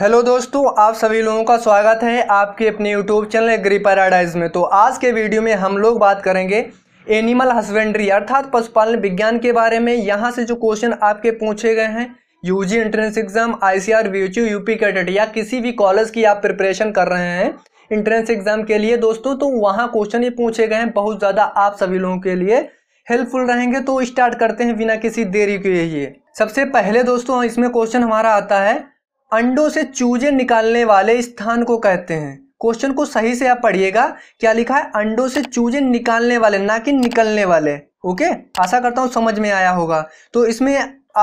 hello दोस्तों आप सभी लोगों का स्वागत है आपके अपने यूट्यूब चैनल एग्री पैराडाइज में तो आज के वीडियो में हम लोग बात करेंगे एनिमल हस्बेंड्री अर्थात पशुपालन विज्ञान के बारे में यहाँ से जो क्वेश्चन आपके पूछे गए हैं UG entrance exam ICR BHU UP cadet या किसी भी कॉलेज की आप प्रिपरेशन कर रहे हैं इंट्रेंस एग्जाम के लिए दोस्तों तो वहाँ क्वेश्चन ये पूछे गए हैं बहुत ज़्यादा आप सभी लोगों के लिए हेल्पफुल रहेंगे तो स्टार्ट करते हैं बिना किसी देरी के ये सबसे पहले दोस्तों इसमें क्वेश्चन हमारा आता है अंडों से चूजे निकालने वाले स्थान को कहते हैं क्वेश्चन को सही से आप पढ़िएगा क्या लिखा है अंडों से चूजे निकालने वाले ना कि निकलने वाले ओके आशा करता हूँ समझ में आया होगा तो इसमें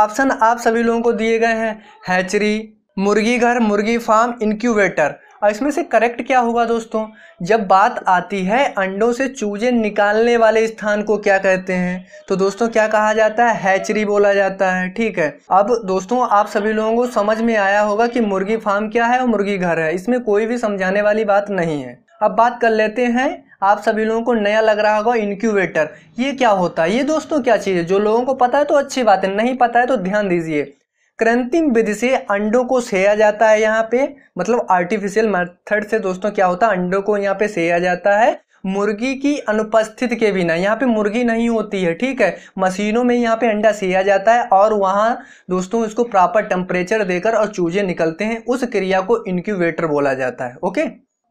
ऑप्शन आप सभी लोगों को दिए गए हैं हैचरी मुर्गी घर मुर्गी फार्म इंक्यूबेटर और इसमें से करेक्ट क्या होगा दोस्तों जब बात आती है अंडों से चूजे निकालने वाले स्थान को क्या कहते हैं तो दोस्तों क्या कहा जाता है हैचरी बोला जाता है ठीक है अब दोस्तों आप सभी लोगों को समझ में आया होगा कि मुर्गी फार्म क्या है और मुर्गी घर है इसमें कोई भी समझाने वाली बात नहीं है अब बात कर लेते हैं आप सभी लोगों को नया लग रहा होगा इंक्यूबेटर ये क्या होता है ये दोस्तों क्या चीज़ है जो लोगों को पता है तो अच्छी बात है नहीं पता है तो ध्यान दीजिए कृत्रिम विधि से अंडों को सेया जाता है यहाँ पे मतलब आर्टिफिशियल मेथड से दोस्तों क्या होता है अंडों को यहाँ पे सेया जाता है मुर्गी की अनुपस्थित के बिना यहाँ पे मुर्गी नहीं होती है ठीक है मशीनों में यहाँ पे अंडा सिया जाता है और वहाँ दोस्तों इसको प्रॉपर टेम्परेचर देकर और चूजे निकलते हैं उस क्रिया को इनक्यूबेटर बोला जाता है ओके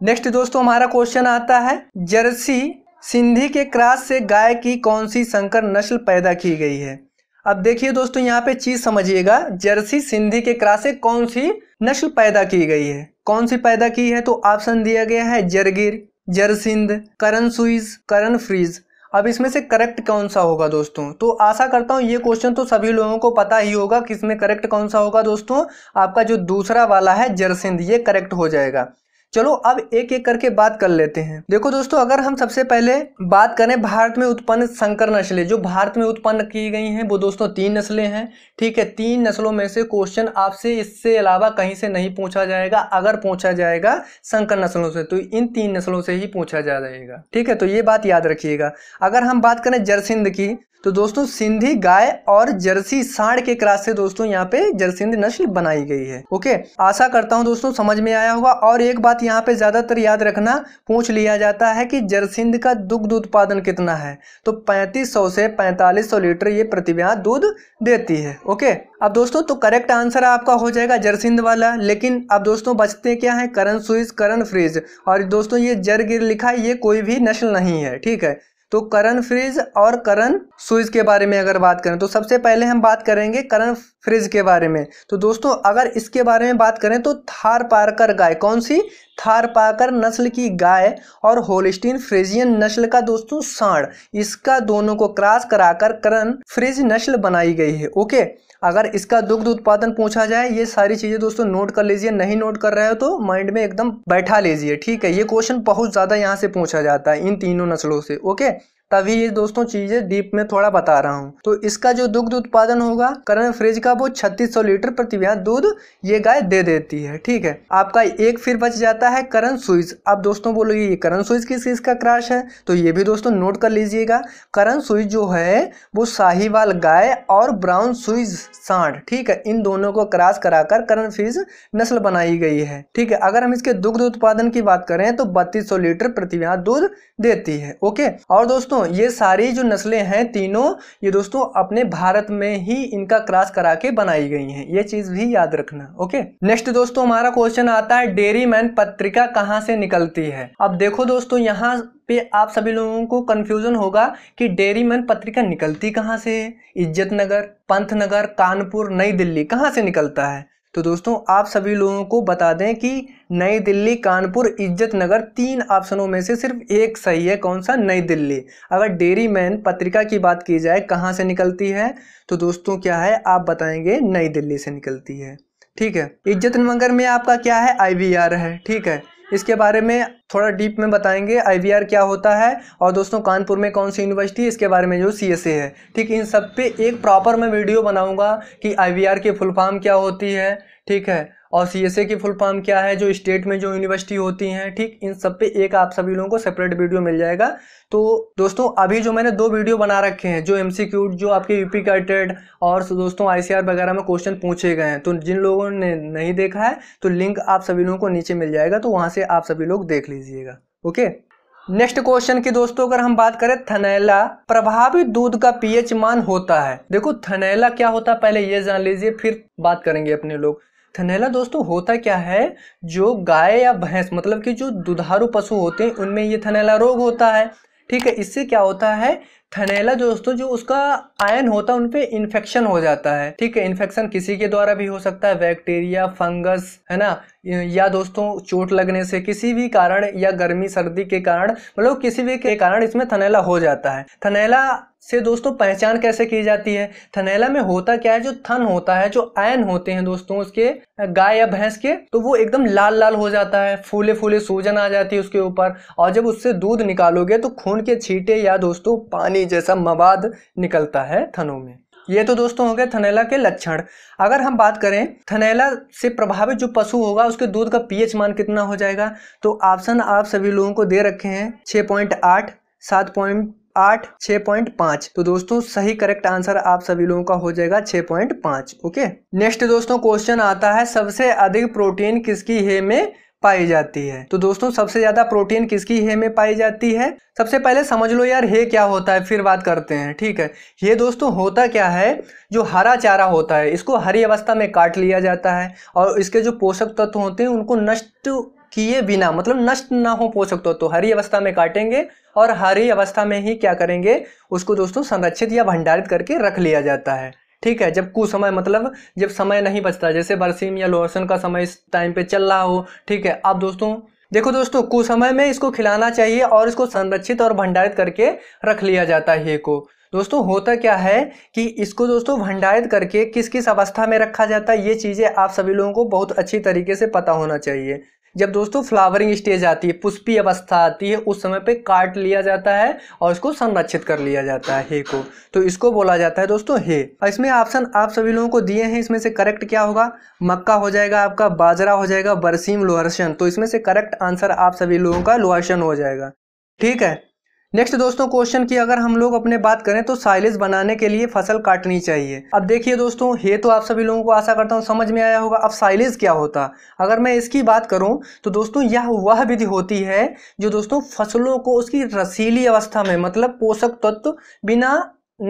नेक्स्ट दोस्तों हमारा क्वेश्चन आता है जर्सी सिंधी के क्रास से गाय की कौन सी संकर नस्ल पैदा की गई है अब देखिए दोस्तों यहाँ पे चीज समझिएगा जर्सी सिंधी के से कौन सी नस्ल पैदा की गई है कौन सी पैदा की है तो ऑप्शन दिया गया है जरगिर जरसिंध करन सुइज करन फ्रीज अब इसमें से करेक्ट कौन सा होगा दोस्तों तो आशा करता हूँ ये क्वेश्चन तो सभी लोगों को पता ही होगा किसमें करेक्ट कौन सा होगा दोस्तों आपका जो दूसरा वाला है जरसिंध ये करेक्ट हो जाएगा चलो अब एक एक करके बात कर लेते हैं देखो दोस्तों अगर हम सबसे पहले बात करें भारत में उत्पन्न संकर नस्लें जो भारत में उत्पन्न की गई हैं वो दोस्तों तीन नस्लें हैं ठीक है तीन नस्लों में से क्वेश्चन आपसे इससे अलावा कहीं से नहीं पूछा जाएगा अगर पूछा जाएगा संकर नस्लों से तो इन तीन नस्लों से ही पूछा जा जाएगा ठीक है तो ये बात याद रखिएगा अगर हम बात करें जरसिंध की तो दोस्तों सिंधी गाय और जर्सी साढ़ के क्रास से दोस्तों यहाँ पे जरसिंध नस्ल बनाई गई है ओके आशा करता हूँ दोस्तों समझ में आया होगा और एक बात यहाँ पे ज़्यादातर याद रखना पूछ लिया जाता है कि जरसिंध का दुग्ध उत्पादन कितना है तो 3500 से 4500 लीटर ये प्रतिभा दूध देती है ओके अब दोस्तों तो करेक्ट आंसर आपका हो जाएगा जरसिंध वाला लेकिन अब दोस्तों बचते क्या है करण सुइज करण फ्रिज और दोस्तों ये जरगिर लिखा ये कोई भी नस्ल नहीं है ठीक है तो करण फ्रिज और करण स्विच के बारे में अगर बात करें तो सबसे पहले हम बात करेंगे करण फ्रिज के बारे में तो दोस्तों अगर इसके बारे में बात करें तो थार पारकर गाय कौन सी थार पारकर नस्ल की गाय और होलिस्टीन फ्रिजियन नस्ल का दोस्तों सांड इसका दोनों को क्रॉस कराकर करण फ्रिज नस्ल बनाई गई है ओके अगर इसका दुग्ध उत्पादन पूछा जाए ये सारी चीज़ें दोस्तों नोट कर लीजिए नहीं नोट कर रहे हो तो माइंड में एकदम बैठा लीजिए ठीक है ये क्वेश्चन बहुत ज़्यादा यहाँ से पूछा जाता है इन तीनों नस्लों से ओके तभी ये दोस्तों चीजें डीप में थोड़ा बता रहा हूँ तो इसका जो दुग्ध उत्पादन होगा करण फ्रिज का वो 3600 लीटर प्रति ब्याह दूध ये गाय दे देती है ठीक है आपका एक फिर बच जाता है करण सुइज अब दोस्तों बोलोगे ये करण सुइज किस चीज का क्राश है तो ये भी दोस्तों नोट कर लीजिएगा करण सुइज जो है वो साहिवाल गाय और ब्राउन सुइज सांड ठीक है इन दोनों को क्रास कराकर करण फ्रिज नस्ल बनाई गई है ठीक है अगर हम इसके दुग्ध उत्पादन की बात करें तो बत्तीस लीटर प्रति ब्याह दूध देती है ओके और दोस्तों दोस्तों ये सारी जो नस्लें हैं तीनों ये दोस्तों अपने भारत में ही इनका क्रॉस करा के बनाई गई हैं ये चीज भी याद रखना ओके नेक्स्ट दोस्तों हमारा क्वेश्चन आता है डेरी मैन पत्रिका कहाँ से निकलती है अब देखो दोस्तों यहाँ पे आप सभी लोगों को कंफ्यूजन होगा कि डेरी मैन पत्रिका निकलती कहाँ से है इज्जत नगर पंथ नगर कानपुर नई दिल्ली कहाँ से निकलता है तो दोस्तों आप सभी लोगों को बता दें कि नई दिल्ली कानपुर इज्जत नगर तीन ऑप्शनों में से सिर्फ एक सही है कौन सा नई दिल्ली अगर डेरी मैन पत्रिका की बात की जाए कहाँ से निकलती है तो दोस्तों क्या है आप बताएंगे नई दिल्ली से निकलती है ठीक है इज्जत नगर में आपका क्या है आई है ठीक है इसके बारे में थोड़ा डीप में बताएंगे आई क्या होता है और दोस्तों कानपुर में कौन सी यूनिवर्सिटी इसके बारे में जो सी है ठीक इन सब पे एक प्रॉपर मैं वीडियो बनाऊंगा कि आर की फुल फॉर्म क्या होती है ठीक है और सी एस ए की फुल फॉर्म क्या है जो स्टेट में जो यूनिवर्सिटी होती हैं ठीक इन सब पे एक आप सभी लोगों को सेपरेट वीडियो मिल जाएगा तो दोस्तों अभी जो मैंने दो वीडियो बना रखे हैं जो एम जो आपके यूपी का और दोस्तों आई वगैरह में क्वेश्चन पूछे गए हैं तो जिन लोगों ने नहीं देखा है तो लिंक आप सभी लोगों को नीचे मिल जाएगा तो वहाँ से आप सभी लोग देख लीजिएगा ओके नेक्स्ट क्वेश्चन की दोस्तों अगर हम बात करें थनैला प्रभावित दूध का पीएच मान होता है देखो थनैला क्या होता है पहले ये जान लीजिए फिर बात करेंगे अपने लोग थनैला दोस्तों होता क्या है जो गाय या भैंस मतलब कि जो दुधारू पशु होते हैं उनमें ये थनैला रोग होता है ठीक है इससे क्या होता है थनैला दोस्तों जो उसका आयन होता है उनपे इन्फेक्शन हो जाता है ठीक है इन्फेक्शन किसी के द्वारा भी हो सकता है बैक्टीरिया फंगस है ना या दोस्तों चोट लगने से किसी भी कारण या गर्मी सर्दी के कारण मतलब किसी भी के कारण इसमें थनैला हो जाता है थनैला से दोस्तों पहचान कैसे की जाती है थनैला में होता क्या है जो थन होता है जो आयन होते हैं दोस्तों उसके गाय या भैंस के तो वो एकदम लाल लाल हो जाता है फूले फूले सूजन आ जाती है उसके ऊपर और जब उससे दूध निकालोगे तो खून के छींटे या दोस्तों पानी जैसा मवाद निकलता है थनों में ये तो दोस्तों हो गए थनैला के लक्षण अगर हम बात करें थनैला से प्रभावित जो पशु होगा उसके दूध का पीएच मान कितना हो जाएगा तो ऑप्शन आप सभी लोगों को दे रखे हैं छः पॉइंट आठ सात पॉइंट आठ छः पॉइंट पांच तो दोस्तों सही करेक्ट आंसर आप सभी लोगों का हो जाएगा छ पॉइंट पांच ओके नेक्स्ट दोस्तों क्वेश्चन आता है सबसे अधिक प्रोटीन किसकी हे में पाई जाती है तो दोस्तों सबसे ज्यादा प्रोटीन किसकी हे में पाई जाती है सबसे पहले समझ लो यार हे क्या होता है फिर बात करते हैं ठीक है ये दोस्तों होता क्या है जो हरा चारा होता है इसको हरी अवस्था में काट लिया जाता है और इसके जो पोषक तत्व होते हैं उनको नष्ट किए बिना मतलब नष्ट ना हो पोषक तत्व तो हरी अवस्था में काटेंगे और हरी अवस्था में ही क्या करेंगे उसको दोस्तों संरक्षित या भंडारित करके रख लिया जाता है ठीक है जब कुसमय मतलब जब समय नहीं बचता जैसे बरसीम या लोहसन का समय इस टाइम पे चल रहा हो ठीक है अब दोस्तों देखो दोस्तों कुसमय में इसको खिलाना चाहिए और इसको संरक्षित और भंडारित करके रख लिया जाता है ये को दोस्तों होता क्या है कि इसको दोस्तों भंडारित करके किस किस अवस्था में रखा जाता है ये चीज़ें आप सभी लोगों को बहुत अच्छी तरीके से पता होना चाहिए जब दोस्तों फ्लावरिंग स्टेज आती है पुष्पी अवस्था आती है उस समय पे काट लिया जाता है और इसको संरक्षित कर लिया जाता है हे को तो इसको बोला जाता है दोस्तों हे और इसमें ऑप्शन आप सभी लोगों को दिए हैं इसमें से करेक्ट क्या होगा मक्का हो जाएगा आपका बाजरा हो जाएगा बरसीम लोहरसन तो इसमें से करेक्ट आंसर आप सभी लोगों का लोहरसन हो जाएगा ठीक है नेक्स्ट दोस्तों क्वेश्चन की अगर हम लोग अपने बात करें तो साइलेज बनाने के लिए फसल काटनी चाहिए अब देखिए दोस्तों ये तो आप सभी लोगों को आशा करता हूँ समझ में आया होगा अब साइलेज क्या होता अगर मैं इसकी बात करूँ तो दोस्तों यह वह विधि होती है जो दोस्तों फसलों को उसकी रसीली अवस्था में मतलब पोषक तत्व बिना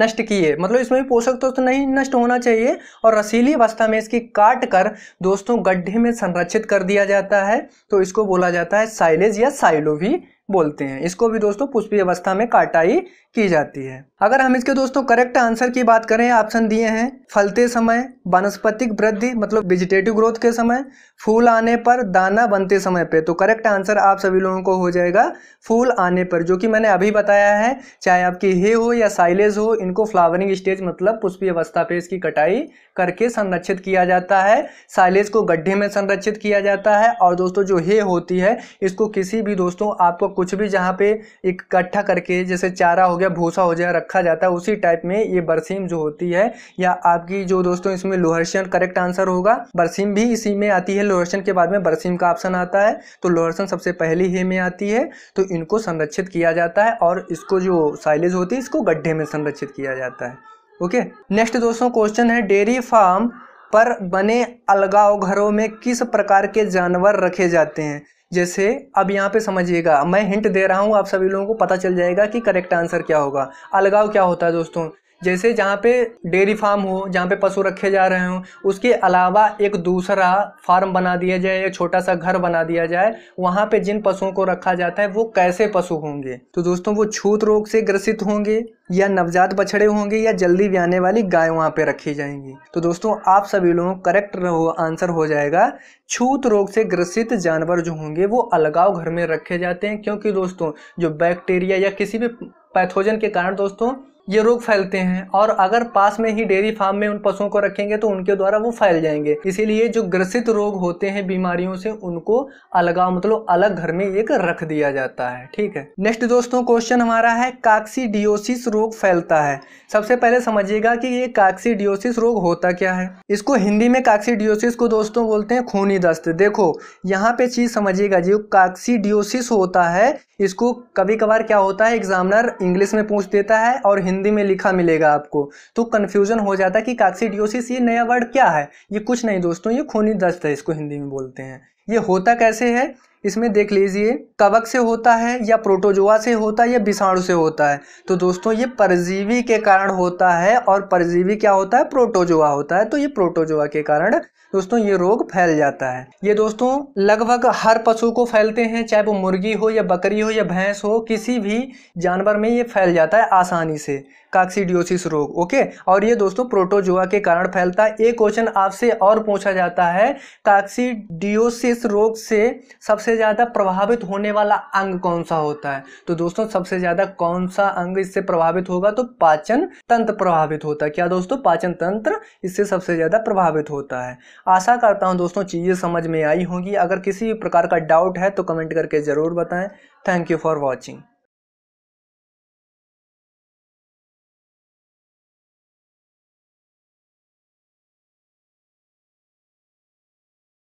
नष्ट किए मतलब इसमें भी पोषक तत्व तो नहीं नष्ट होना चाहिए और रसीली अवस्था में इसकी काट कर दोस्तों गड्ढे में संरक्षित कर दिया जाता है तो इसको बोला जाता है साइलेज या साइलो भी बोलते हैं इसको भी दोस्तों पुष्पी अवस्था में काटाई की जाती है अगर हम इसके दोस्तों करेक्ट आंसर की बात करें ऑप्शन दिए हैं फलते समय वनस्पतिक वृद्धि मतलब वेजिटेटिव ग्रोथ के समय फूल आने पर दाना बनते समय पे तो करेक्ट आंसर आप सभी लोगों को हो जाएगा फूल आने पर जो कि मैंने अभी बताया है चाहे आपकी हे हो या साइलेज हो इनको फ्लावरिंग स्टेज मतलब पुष्पी अवस्था पे इसकी कटाई करके संरक्षित किया जाता है साइलेज को गड्ढे में संरक्षित किया जाता है और दोस्तों जो हे होती है इसको किसी भी दोस्तों आपको कुछ भी जहाँ पे इकट्ठा करके जैसे चारा हो गया भूसा हो गया रखा जाता है उसी टाइप में ये बरसीम जो होती है या आपकी जो दोस्तों इसमें लोहरसन करेक्ट आंसर होगा बरसीम भी इसी में आती है लोहरसन के बाद में बरसीम का ऑप्शन आता है तो लोहरसन सबसे पहले ही में आती है तो इनको संरक्षित किया जाता है और इसको जो साइलेज होती है इसको गड्ढे में संरक्षित किया जाता है ओके नेक्स्ट दोस्तों क्वेश्चन है डेयरी फार्म पर बने अलगाव घरों में किस प्रकार के जानवर रखे जाते हैं जैसे अब यहाँ पे समझिएगा मैं हिंट दे रहा हूँ आप सभी लोगों को पता चल जाएगा कि करेक्ट आंसर क्या होगा अलगाव क्या होता है दोस्तों जैसे जहाँ पे डेयरी फार्म हो जहाँ पे पशु रखे जा रहे हों उसके अलावा एक दूसरा फार्म बना दिया जाए या छोटा सा घर बना दिया जाए वहाँ पे जिन पशुओं को रखा जाता है वो कैसे पशु होंगे तो दोस्तों वो छूत रोग से ग्रसित होंगे या नवजात बछड़े होंगे या जल्दी ब्याने वाली गाय वहाँ पे रखी जाएंगी तो दोस्तों आप सभी लोगों करेक्ट रहो आंसर हो जाएगा छूत रोग से ग्रसित जानवर जो होंगे वो अलगाव घर में रखे जाते हैं क्योंकि दोस्तों जो बैक्टीरिया या किसी भी पैथोजन के कारण दोस्तों ये रोग फैलते हैं और अगर पास में ही डेयरी फार्म में उन पशुओं को रखेंगे तो उनके द्वारा वो फैल जाएंगे इसीलिए जो ग्रसित रोग होते हैं बीमारियों से उनको अलगाव मतलब अलग घर में एक रख दिया जाता है ठीक है नेक्स्ट दोस्तों क्वेश्चन हमारा है काक्सीडियोसिस रोग फैलता है सबसे पहले समझिएगा कि ये काक्सीडियोसिस रोग होता क्या है इसको हिंदी में काक्सीडियोसिस को दोस्तों बोलते हैं खूनी दस्त देखो यहाँ पे चीज समझिएगा जो काक्सीडियोसिस होता है इसको कभी कभार क्या होता है एग्जामिनर इंग्लिश में पूछ देता है और हिंदी हिंदी में लिखा मिलेगा आपको तो कन्फ्यूजन हो जाता है कि काक्सीडियोसिस ये नया वर्ड क्या है ये कुछ नहीं दोस्तों ये खूनी दस्त है इसको हिंदी में बोलते हैं ये होता कैसे है इसमें देख लीजिए कवक से होता है या प्रोटोजोआ से होता है या विषाणु से होता है तो दोस्तों ये परजीवी के कारण होता है और परजीवी क्या होता है प्रोटोजोआ होता है तो ये प्रोटोजोआ के कारण दोस्तों ये रोग फैल जाता है ये दोस्तों लगभग हर पशु को फैलते हैं चाहे वो मुर्गी हो या बकरी हो या भैंस हो किसी भी जानवर में ये फैल जाता है आसानी से काक्सीडियोसिस रोग ओके और ये दोस्तों प्रोटोजोआ के कारण फैलता है एक क्वेश्चन आपसे और पूछा जाता है काक्सीडियोसिस रोग से सबसे ज़्यादा प्रभावित होने वाला अंग कौन सा होता है तो दोस्तों सबसे ज़्यादा कौन सा अंग इससे प्रभावित होगा तो पाचन तंत्र प्रभावित होता है क्या दोस्तों पाचन तंत्र इससे सबसे ज़्यादा प्रभावित होता है आशा करता हूँ दोस्तों चीज़ें समझ में आई होंगी अगर किसी भी प्रकार का डाउट है तो कमेंट करके ज़रूर बताएं थैंक यू फॉर वॉचिंग